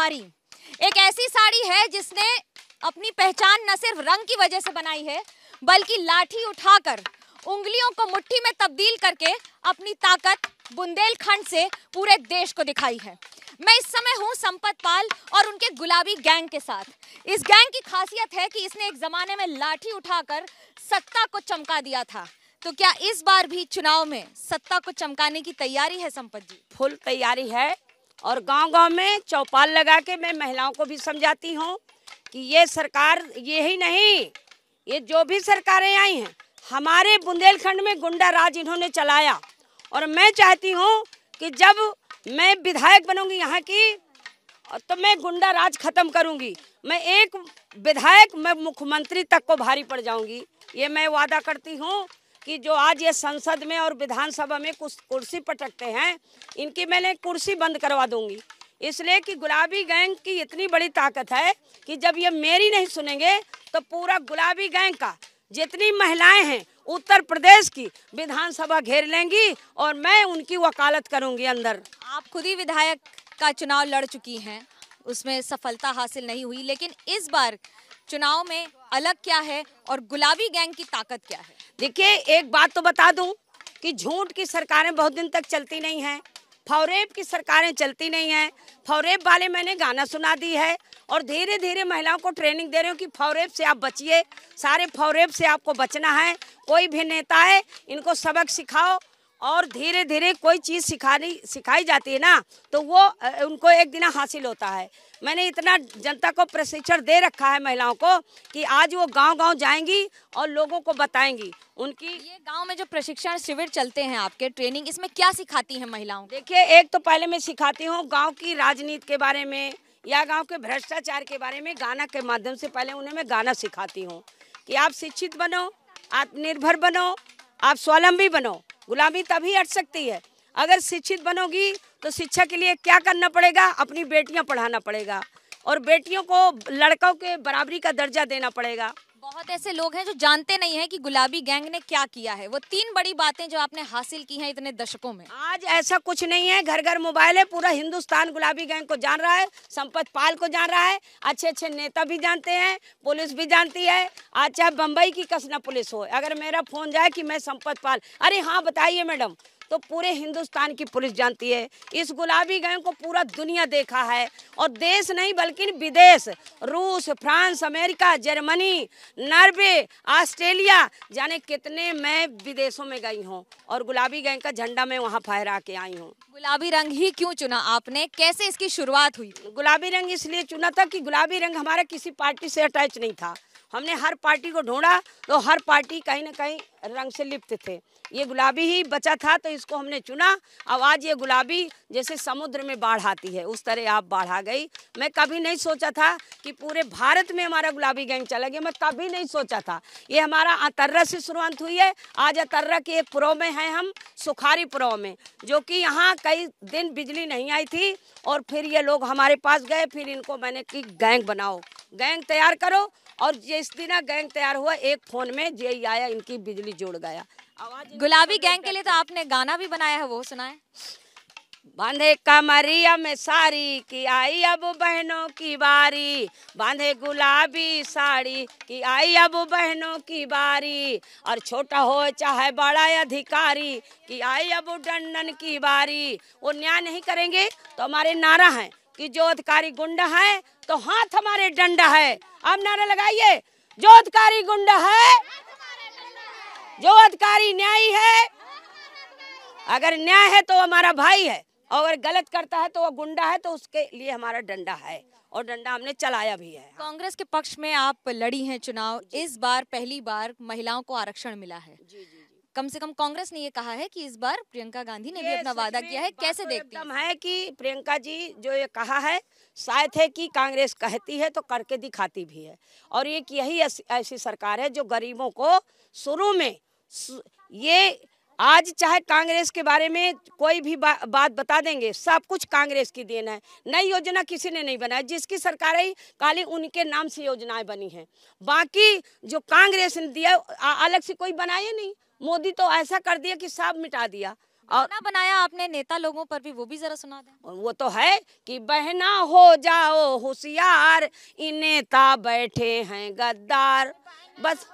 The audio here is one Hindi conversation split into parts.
धारी एक ऐसी साड़ी है जिसने अपनी पहचान न सिर्फ रंग की वजह से बनाई है बल्कि लाठी उठाकर उंगलियों को मुट्ठी में तब्दील करके अपनी ताकत बुंदेलखंड से पूरे देश को दिखाई है मैं इस समय हूँ संपत पाल और उनके गुलाबी गैंग के साथ इस गैंग की खासियत है कि इसने एक जमाने में लाठी उठाकर सत्ता को चमका दिया था तो क्या इस बार भी चुनाव में सत्ता को चमकाने की तैयारी है संपत जी फुल तैयारी है और गांव-गांव में चौपाल लगा के मैं महिलाओं को भी समझाती हूँ कि ये सरकार ये ही नहीं ये जो भी सरकारें आई हैं हमारे बुंदेलखंड में गुंडा राज इन्होंने चलाया और मैं चाहती हूँ कि जब मैं विधायक बनूंगी यहाँ की तो मैं गुंडा राज खत्म करूंगी मैं एक विधायक मैं मुख्यमंत्री तक को भारी पड़ जाऊंगी ये मैं वादा करती हूँ कि जो आज ये संसद में और विधानसभा में कुछ कुर्सी पटकते हैं इनकी मैंने कुर्सी बंद करवा दूंगी इसलिए कि गुलाबी गैंग की इतनी बड़ी ताकत है कि जब ये मेरी नहीं सुनेंगे तो पूरा गुलाबी गैंग का जितनी महिलाएं हैं उत्तर प्रदेश की विधानसभा घेर लेंगी और मैं उनकी वकालत करूंगी अंदर आप खुद ही विधायक का चुनाव लड़ चुकी हैं उसमें सफलता हासिल नहीं हुई लेकिन इस बार चुनाव में अलग क्या है और गुलाबी गैंग की ताकत क्या है देखिए एक बात तो बता दूं कि झूठ की सरकारें बहुत दिन तक चलती नहीं हैं फौरेब की सरकारें चलती नहीं हैं फौरेब वाले मैंने गाना सुना दी है और धीरे धीरे महिलाओं को ट्रेनिंग दे रही हूँ कि फौरेब से आप बचिए सारे फौरेब से आपको बचना है कोई भी नेता है इनको सबक सिखाओ और धीरे धीरे कोई चीज़ सिखानी सिखाई जाती है ना तो वो उनको एक दिन हासिल होता है मैंने इतना जनता को प्रशिक्षण दे रखा है महिलाओं को कि आज वो गांव-गांव जाएंगी और लोगों को बताएंगी उनकी ये गांव में जो प्रशिक्षण शिविर चलते हैं आपके ट्रेनिंग इसमें क्या सिखाती हैं महिलाओं देखिए एक तो पहले मैं सिखाती हूँ गाँव की राजनीति के बारे में या गाँव के भ्रष्टाचार के बारे में गाना के माध्यम से पहले उन्हें मैं गाना सिखाती हूँ कि आप शिक्षित बनो आत्मनिर्भर बनो आप स्वावलंबी बनो गुलामी तभी हट सकती है अगर शिक्षित बनोगी तो शिक्षा के लिए क्या करना पड़ेगा अपनी बेटियां पढ़ाना पड़ेगा और बेटियों को लड़कों के बराबरी का दर्जा देना पड़ेगा बहुत ऐसे लोग हैं जो जानते नहीं है कि गुलाबी गैंग ने क्या किया है वो तीन बड़ी बातें जो आपने हासिल की हैं इतने दशकों में आज ऐसा कुछ नहीं है घर घर मोबाइल है पूरा हिंदुस्तान गुलाबी गैंग को जान रहा है संपत पाल को जान रहा है अच्छे अच्छे नेता भी जानते हैं पुलिस भी जानती है आज चाहे बम्बई की कसना पुलिस हो अगर मेरा फोन जाए कि मैं संपत पाल अरे हाँ बताइए मैडम तो पूरे हिंदुस्तान की पुलिस जानती है इस गुलाबी गैंग को पूरा दुनिया देखा है और देश नहीं बल्कि विदेश रूस France America Germany Norway Australia जाने कितने मैं विदेशों में गई हूँ और गुलाबी गैंग का झंडा मैं वहाँ फहरा के आई हूँ गुलाबी रंग ही क्यों चुना आपने कैसे इसकी शुरुआत हुई गुलाबी रंग इसलिए चुना था कि गुलाबी रंग हमारा किसी पार्टी से अटैच नहीं था हमने हर पार्टी को ढूंढा तो हर पार्टी कहीं ना कहीं रंग से लिप्त थे ये गुलाबी ही बचा था तो इसको हमने चुना अब आज ये गुलाबी जैसे समुद्र में बाढ़ आती है उस तरह आप बाढ़ आ गई मैं कभी नहीं सोचा था कि पूरे भारत में हमारा गुलाबी गैंग चला गया मैं कभी नहीं सोचा था ये हमारा अतर्रा से शुरुआत हुई है आज अतर्रा के एक प्रो में हैं हम सुखारी प्रो में जो कि यहाँ कई दिन बिजली नहीं आई थी और फिर ये लोग हमारे पास गए फिर इनको मैंने कि गैंग बनाओ गैंग तैयार करो और जिस दिन गैंग तैयार हुआ एक फोन में जे आया इनकी बिजली जुड़ गया गुलाबी तो गैंग के लिए तो आपने गाना भी बनाया है वो सुनाए बांधे कमरिया में साड़ी की आई अब बहनों की बारी बांधे गुलाबी साड़ी की आई अब बहनों की बारी और छोटा हो चाहे बड़ा अधिकारी की आई अब डंडन की बारी वो न्याय नहीं करेंगे तो हमारे नारा हैं कि जो अधिकारी गुंडा है तो हाथ हमारे डंडा है आप नारा लगाइए जो अधिकारी गुंडा है जो अधिकारी न्याय है अगर न्याय है तो हमारा भाई है और अगर गलत करता है तो वो गुंडा है तो उसके लिए हमारा डंडा है और डंडा हमने चलाया भी है कांग्रेस के पक्ष में आप लड़ी हैं चुनाव इस बार पहली बार महिलाओं को आरक्षण मिला है जी जी कम से कम कांग्रेस ने ये कहा है कि इस बार प्रियंका गांधी ने भी अपना वादा किया है कैसे तो देखती है है कि प्रियंका जी जो ये कहा है शायद है कि कांग्रेस कहती है तो करके दिखाती भी है और एक यही ऐसी सरकार है जो गरीबों को शुरू में ये आज चाहे कांग्रेस के बारे में कोई भी बा, बात बता देंगे सब कुछ कांग्रेस की देन है नई योजना किसी ने नहीं बनाई जिसकी सरकार ही काली उनके नाम से योजनाएं बनी हैं बाकी जो कांग्रेस ने दिया अलग से कोई बनाया नहीं मोदी तो ऐसा कर दिया कि सब मिटा दिया और ना बनाया आपने नेता लोगों पर भी वो भी जरा सुना दे वो तो है कि बहना हो जाओ होशियार इन नेता बैठे हैं गद्दार बस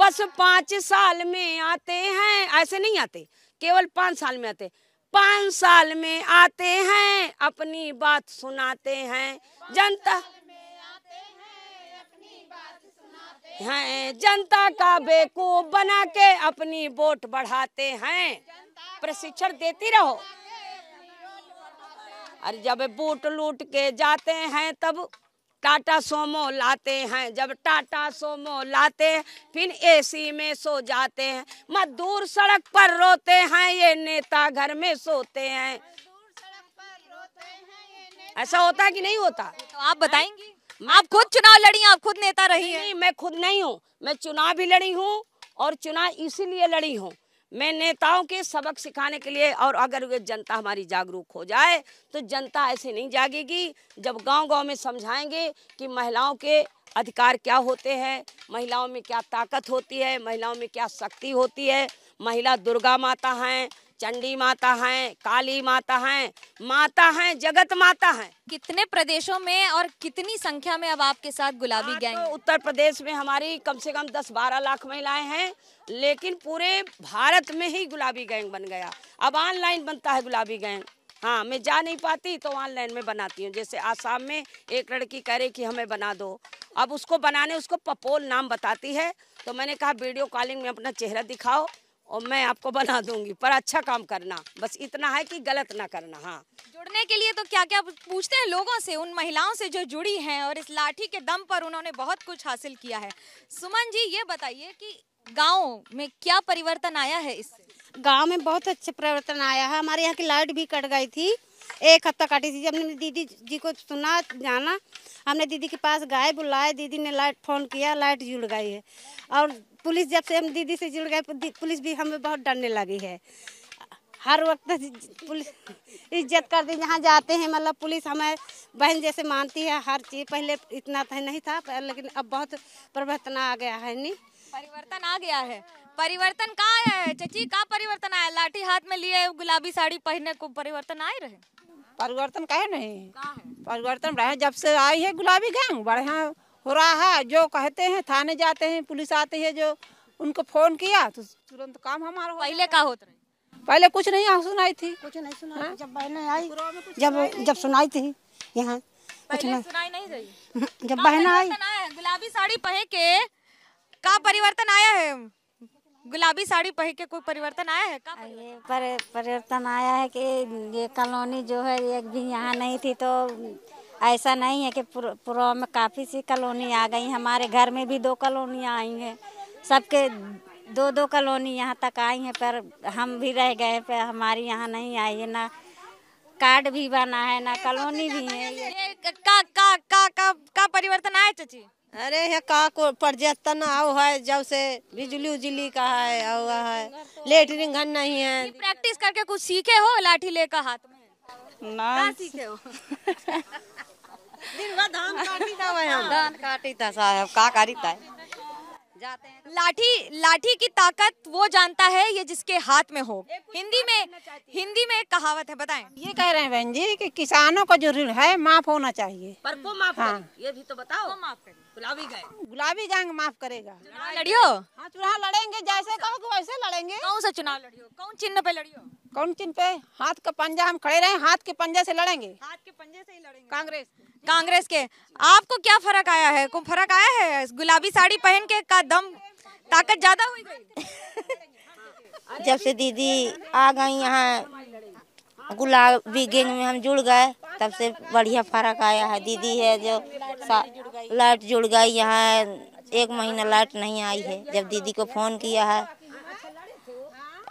बस पांच साल में आते हैं ऐसे नहीं आते केवल पांच साल में आते पांच साल में आते हैं अपनी बात सुनाते हैं जनता है जनता का बेवकूफ बना के अपनी वोट बढ़ाते हैं प्रशिक्षण देती रहो अरे जब वोट लूट के जाते हैं तब टाटा सोमो लाते हैं जब टाटा सोमो लाते हैं फिर एसी में सो जाते हैं मजदूर सड़क पर रोते हैं ये नेता घर में सोते हैं ऐसा होता कि नहीं होता तो आप बताएंगी आप खुद तो- चुनाव लड़ी आप खुद नेता रही हैं मैं खुद नहीं हूँ मैं चुनाव भी लड़ी हूँ और चुनाव इसीलिए लड़ी हूँ मैं नेताओं के सबक सिखाने के लिए और अगर वे जनता हमारी जागरूक हो जाए तो जनता ऐसे नहीं जागेगी जब गांव गांव में समझाएंगे कि महिलाओं के अधिकार क्या होते हैं महिलाओं में क्या ताकत होती है महिलाओं में क्या शक्ति होती है महिला दुर्गा माता हैं चंडी माता हैं काली माता हैं माता हैं जगत माता हैं कितने प्रदेशों में और कितनी संख्या में अब आपके साथ गुलाबी हाँ, गैंग तो उत्तर प्रदेश में हमारी कम से कम 10-12 लाख महिलाएं हैं लेकिन पूरे भारत में ही गुलाबी गैंग बन गया अब ऑनलाइन बनता है गुलाबी गैंग हाँ मैं जा नहीं पाती तो ऑनलाइन में बनाती हूँ जैसे आसाम में एक लड़की कह रही कि हमें बना दो अब उसको बनाने उसको पपोल नाम बताती है तो मैंने कहा वीडियो कॉलिंग में अपना चेहरा दिखाओ और मैं आपको बना दूंगी पर अच्छा काम करना बस इतना है कि गलत ना करना हाँ जुड़ने के लिए तो क्या क्या पूछते हैं लोगों से उन महिलाओं से जो जुड़ी हैं और इस लाठी के दम पर उन्होंने बहुत कुछ हासिल किया है सुमन जी ये बताइए कि गाँव में क्या परिवर्तन आया है इससे गाँव में बहुत अच्छा परिवर्तन आया है हमारे यहाँ की लाइट भी कट गई थी एक हफ्ता काटी थी जब हमने दीदी जी को सुना जाना हमने दीदी के पास गाय बुलाए दीदी ने लाइट फ़ोन किया लाइट जुड़ गई है और पुलिस जब से हम दीदी से जुड़ गए तो पुलिस भी हमें बहुत डरने लगी है हर वक्त पुलिस इज्जत कर दी जहाँ जाते हैं मतलब पुलिस हमें बहन जैसे मानती है हर चीज़ पहले इतना तो नहीं था लेकिन अब बहुत परिवर्तन आ गया है नहीं परिवर्तन आ गया है परिवर्तन कहाँ आया है चची का परिवर्तन आया लाठी हाथ में लिए गुलाबी साड़ी पहनने को परिवर्तन आए रहे परिवर्तन कहे नहीं परिवर्तन रहे जब से आई है गुलाबी गैंग बढ़िया हो रहा है जो कहते हैं थाने जाते हैं पुलिस आती है जो उनको फोन किया तो तुरंत काम हमारा पहले का होता पहले कुछ नहीं सुनाई थी कुछ नहीं सुना हाँ? जब बहने आई जब जब सुनाई थी यहाँ कुछ नहीं सुनाई नहीं रही जब बहन आई गुलाबी साड़ी पहन के का परिवर्तन आया है गुलाबी साड़ी पहन के कोई परिवर्तन आया है का परिवर्तन आया है कि ये कॉलोनी जो है एक भी यहाँ नहीं थी तो ऐसा नहीं है कि पूर्व में काफ़ी सी कॉलोनी आ गई हमारे घर में भी दो कॉलोनियाँ आई हैं सबके दो दो कॉलोनी यहाँ तक आई हैं पर हम भी रह गए पर हमारी यहाँ नहीं आई है ना कार्ड भी बना है ना कॉलोनी भी है का का का का का परिवर्तन आए चाची अरे ये का को परिवर्तन आओ है जब से बिजली उजली का है हुआ है लेटरिन घर नहीं है प्रैक्टिस करके कुछ सीखे हो लाठी लेकर हाथ में ना सीखे हो दिन भर धान काटी था हम हाँ, धान काटी था साहब का करी था जाते हैं तो लाठी लाठी की ताकत वो जानता है ये जिसके हाथ में हो हिंदी में हिंदी में एक कहावत है बताएं ये कह रहे हैं बहन जी कि किसानों का जो ऋण है माफ होना चाहिए पर को माफ हाँ। ये भी तो बताओ को माफ करें गुलाबी गाय गुलाबी गाय माफ करेगा लड़ियो हाँ चुनाव लड़ेंगे जैसे कहो वैसे लड़ेंगे कौन सा चुनाव लड़ियो कौन चिन्ह पे लड़ियो कौन चिन्ह पे हाथ का पंजा हम खड़े रहे हाथ के पंजे से लड़ेंगे हाथ के पंजे से ही लड़ेंगे कांग्रेस कांग्रेस के आपको क्या फर्क आया है को फर्क आया है गुलाबी साड़ी पहन के का दम ताकत ज्यादा हुई हाँ। जब से दीदी आ गई यहाँ गुलाबी गेंग में हम जुड़ गए तब से बढ़िया फर्क आया है दीदी है जो लाइट जुड़ गई यहाँ एक महीना लाइट नहीं आई है जब दीदी को फोन किया है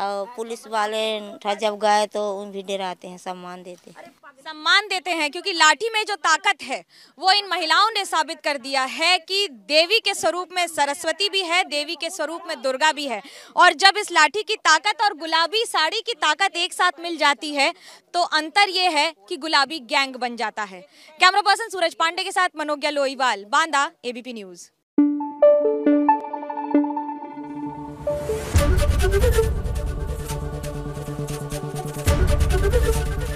और पुलिस वाले जब गए तो उन भी डराते हैं सम्मान देते हैं सम्मान देते हैं क्योंकि लाठी में जो ताकत है वो इन महिलाओं ने साबित कर दिया है कि देवी के स्वरूप में सरस्वती भी है देवी के स्वरूप में दुर्गा भी है और जब इस लाठी की ताकत और गुलाबी साड़ी की ताकत एक साथ मिल जाती है तो अंतर ये है कि गुलाबी गैंग बन जाता है कैमरा पर्सन सूरज पांडे के साथ मनोज्ञा लोईवाल बांदा एबीपी न्यूज